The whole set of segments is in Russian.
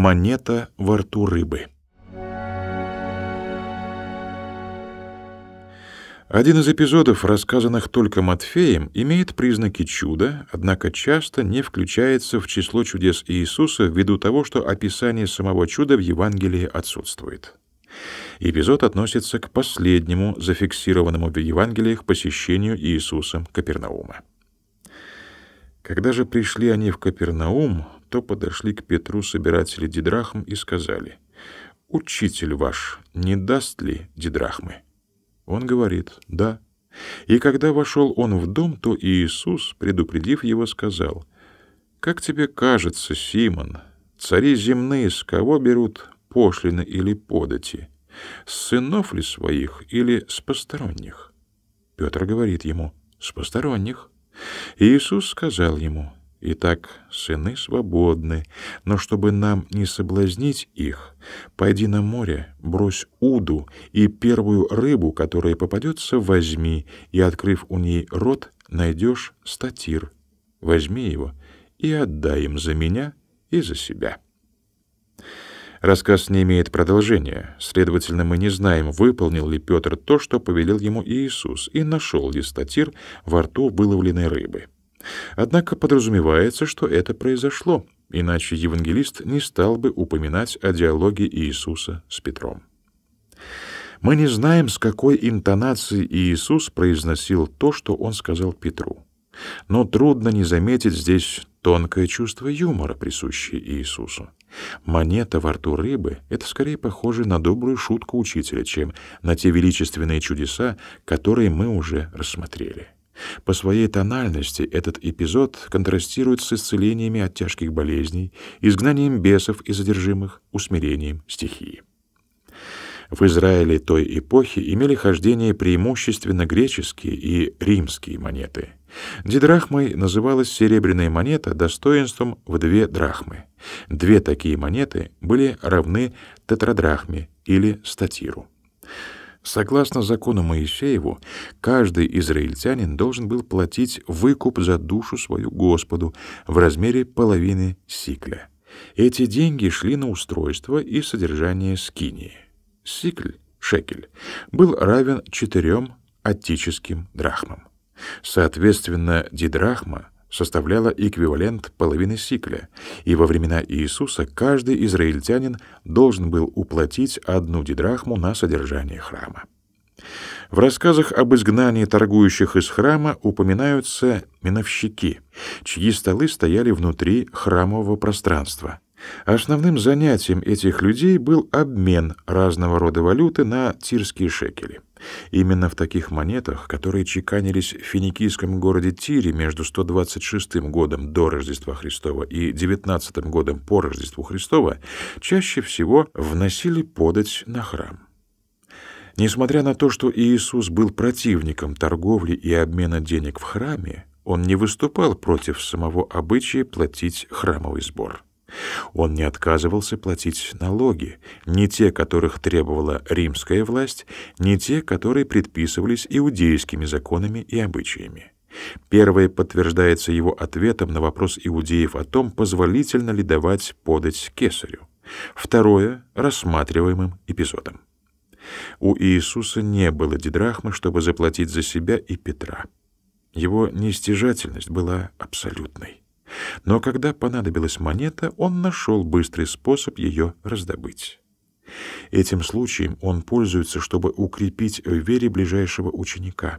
Монета во рту рыбы. Один из эпизодов, рассказанных только Матфеем, имеет признаки чуда, однако часто не включается в число чудес Иисуса ввиду того, что описание самого чуда в Евангелии отсутствует. Эпизод относится к последнему зафиксированному в Евангелиях посещению Иисусом Капернаума. Когда же пришли они в Капернаум, то подошли к Петру собиратели дидрахм и сказали, «Учитель ваш не даст ли дидрахмы?» Он говорит, «Да». И когда вошел он в дом, то Иисус, предупредив его, сказал, «Как тебе кажется, Симон, цари земные с кого берут пошлины или подати? С сынов ли своих или с посторонних?» Петр говорит ему, «С посторонних». Иисус сказал ему, Итак, сыны свободны, но чтобы нам не соблазнить их, пойди на море, брось уду, и первую рыбу, которая попадется, возьми, и, открыв у ней рот, найдешь статир. Возьми его и отдай им за меня и за себя». Рассказ не имеет продолжения, следовательно, мы не знаем, выполнил ли Петр то, что повелел ему Иисус, и нашел ли статир во рту выловленной рыбы. Однако подразумевается, что это произошло, иначе евангелист не стал бы упоминать о диалоге Иисуса с Петром. Мы не знаем, с какой интонацией Иисус произносил то, что он сказал Петру. Но трудно не заметить здесь тонкое чувство юмора, присущее Иисусу. Монета во рту рыбы — это скорее похоже на добрую шутку учителя, чем на те величественные чудеса, которые мы уже рассмотрели. По своей тональности этот эпизод контрастирует с исцелениями от тяжких болезней, изгнанием бесов и задержимых, усмирением стихии. В Израиле той эпохи имели хождение преимущественно греческие и римские монеты. Дидрахмой называлась серебряная монета достоинством в две драхмы. Две такие монеты были равны тетрадрахме или статиру. Согласно закону Моисееву, каждый израильтянин должен был платить выкуп за душу свою Господу в размере половины сикля. Эти деньги шли на устройство и содержание скинии. Сикль, шекель, был равен четырем аттическим драхмам. Соответственно, дидрахма составляла эквивалент половины сикля, и во времена Иисуса каждый израильтянин должен был уплатить одну дидрахму на содержание храма. В рассказах об изгнании торгующих из храма упоминаются миновщики, чьи столы стояли внутри храмового пространства. Основным занятием этих людей был обмен разного рода валюты на тирские шекели. Именно в таких монетах, которые чеканились в финикийском городе Тире между 126 годом до Рождества Христова и 19 годом по Рождеству Христова, чаще всего вносили подать на храм. Несмотря на то, что Иисус был противником торговли и обмена денег в храме, он не выступал против самого обычая платить храмовый сбор. Он не отказывался платить налоги, не те, которых требовала римская власть, не те, которые предписывались иудейскими законами и обычаями. Первое подтверждается его ответом на вопрос иудеев о том, позволительно ли давать подать кесарю. Второе — рассматриваемым эпизодом. У Иисуса не было дидрахмы, чтобы заплатить за себя и Петра. Его нестяжательность была абсолютной. Но когда понадобилась монета, он нашел быстрый способ ее раздобыть. Этим случаем он пользуется, чтобы укрепить в вере ближайшего ученика.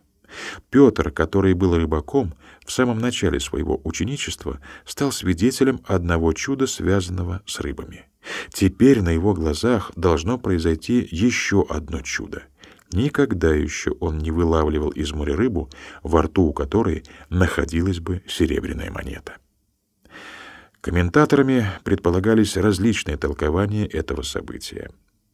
Петр, который был рыбаком, в самом начале своего ученичества стал свидетелем одного чуда, связанного с рыбами. Теперь на его глазах должно произойти еще одно чудо. Никогда еще он не вылавливал из моря рыбу, во рту у которой находилась бы серебряная монета. Комментаторами предполагались различные толкования этого события.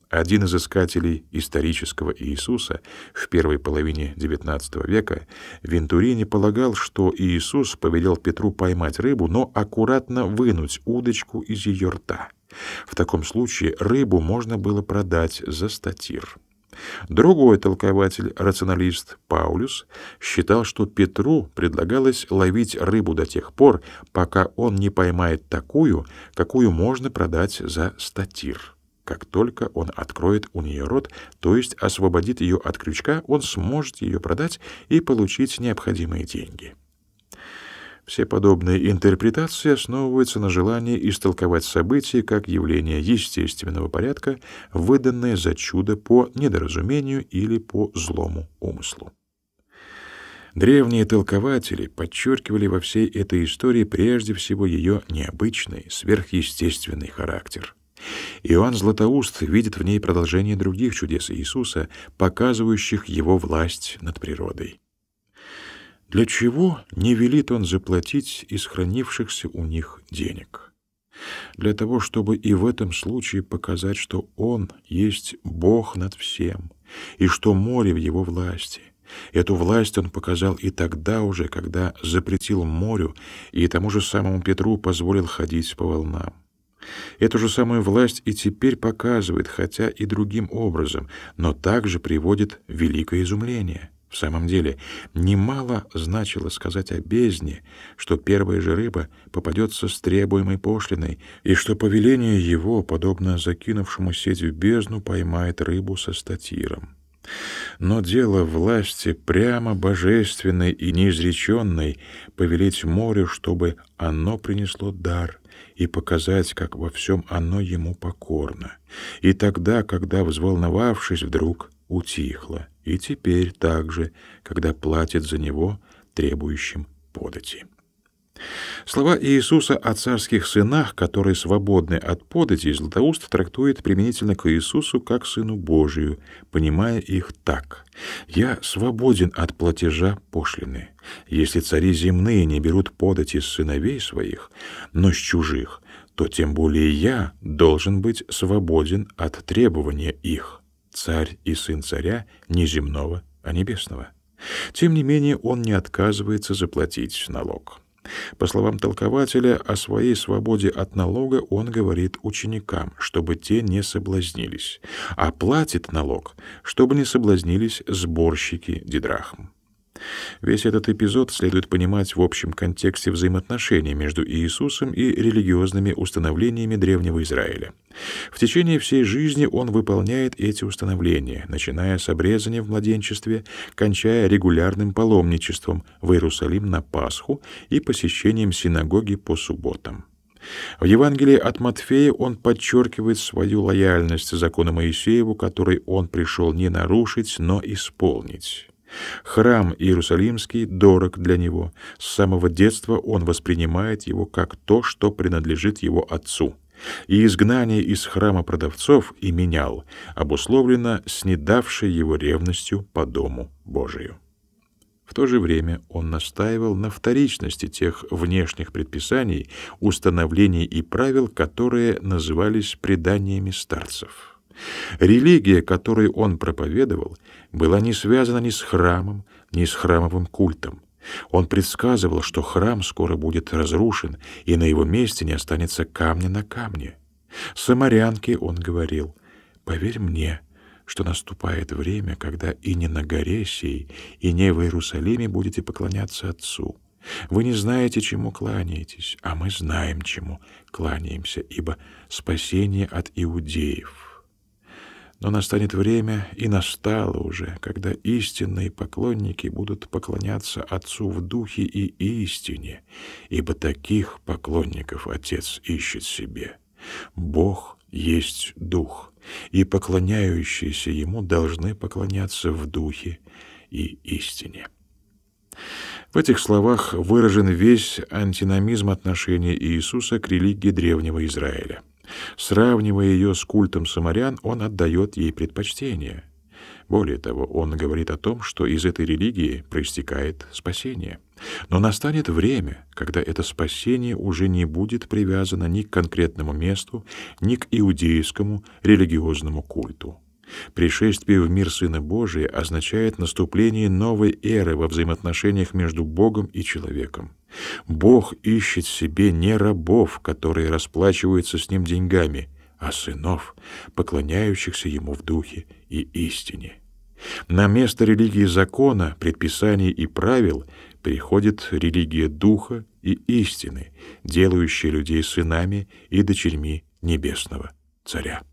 Один из искателей исторического Иисуса в первой половине XIX века, Вентурини, полагал, что Иисус повелел Петру поймать рыбу, но аккуратно вынуть удочку из ее рта. В таком случае рыбу можно было продать за статир. Другой толкователь, рационалист Паулюс, считал, что Петру предлагалось ловить рыбу до тех пор, пока он не поймает такую, какую можно продать за статир. Как только он откроет у нее рот, то есть освободит ее от крючка, он сможет ее продать и получить необходимые деньги. Все подобные интерпретации основываются на желании истолковать события как явление естественного порядка, выданное за чудо по недоразумению или по злому умыслу. Древние толкователи подчеркивали во всей этой истории прежде всего ее необычный, сверхъестественный характер. Иоанн Златоуст видит в ней продолжение других чудес Иисуса, показывающих его власть над природой. Для чего не велит он заплатить из хранившихся у них денег? Для того, чтобы и в этом случае показать, что он есть Бог над всем, и что море в его власти. Эту власть он показал и тогда уже, когда запретил морю и тому же самому Петру позволил ходить по волнам. Эту же самую власть и теперь показывает, хотя и другим образом, но также приводит великое изумление — в самом деле, немало значило сказать о бездне, что первая же рыба попадется с требуемой пошлиной, и что повеление его, подобно закинувшему сеть в бездну, поймает рыбу со статиром. Но дело власти прямо божественной и неизреченной повелеть морю, чтобы оно принесло дар и показать, как во всем оно ему покорно. И тогда, когда, взволновавшись, вдруг утихло и теперь также, когда платит за него требующим подати. Слова Иисуса о царских сынах, которые свободны от подати, Златоуст трактует применительно к Иисусу как Сыну Божию, понимая их так. «Я свободен от платежа пошлины. Если цари земные не берут подати с сыновей своих, но с чужих, то тем более я должен быть свободен от требования их» царь и сын царя не земного, а небесного. Тем не менее, он не отказывается заплатить налог. По словам толкователя, о своей свободе от налога он говорит ученикам, чтобы те не соблазнились, а платит налог, чтобы не соблазнились сборщики дидрахм. Весь этот эпизод следует понимать в общем контексте взаимоотношений между Иисусом и религиозными установлениями древнего Израиля. В течение всей жизни он выполняет эти установления, начиная с обрезания в младенчестве, кончая регулярным паломничеством в Иерусалим на Пасху и посещением синагоги по субботам. В Евангелии от Матфея он подчеркивает свою лояльность закону Моисееву, который он пришел не нарушить, но исполнить. Храм Иерусалимский дорог для него. С самого детства он воспринимает его как то, что принадлежит его отцу. И изгнание из храма продавцов и менял обусловлено снедавшей его ревностью по дому Божию. В то же время он настаивал на вторичности тех внешних предписаний, установлений и правил, которые назывались преданиями старцев. Религия, которую он проповедовал, была не связана ни с храмом, ни с храмовым культом. Он предсказывал, что храм скоро будет разрушен, и на его месте не останется камня на камне. Самарянке он говорил, «Поверь мне, что наступает время, когда и не на горе сей, и не в Иерусалиме будете поклоняться Отцу. Вы не знаете, чему кланяетесь, а мы знаем, чему кланяемся, ибо спасение от иудеев». Но настанет время, и настало уже, когда истинные поклонники будут поклоняться Отцу в духе и истине, ибо таких поклонников Отец ищет себе. Бог есть дух, и поклоняющиеся ему должны поклоняться в духе и истине. В этих словах выражен весь антиномизм отношения Иисуса к религии древнего Израиля. Сравнивая ее с культом самарян, он отдает ей предпочтение. Более того, он говорит о том, что из этой религии проистекает спасение. Но настанет время, когда это спасение уже не будет привязано ни к конкретному месту, ни к иудейскому религиозному культу. Пришествие в мир Сына Божия означает наступление новой эры во взаимоотношениях между Богом и человеком. Бог ищет в себе не рабов, которые расплачиваются с ним деньгами, а сынов, поклоняющихся ему в духе и истине. На место религии закона, предписаний и правил приходит религия духа и истины, делающая людей сынами и дочерьми небесного царя.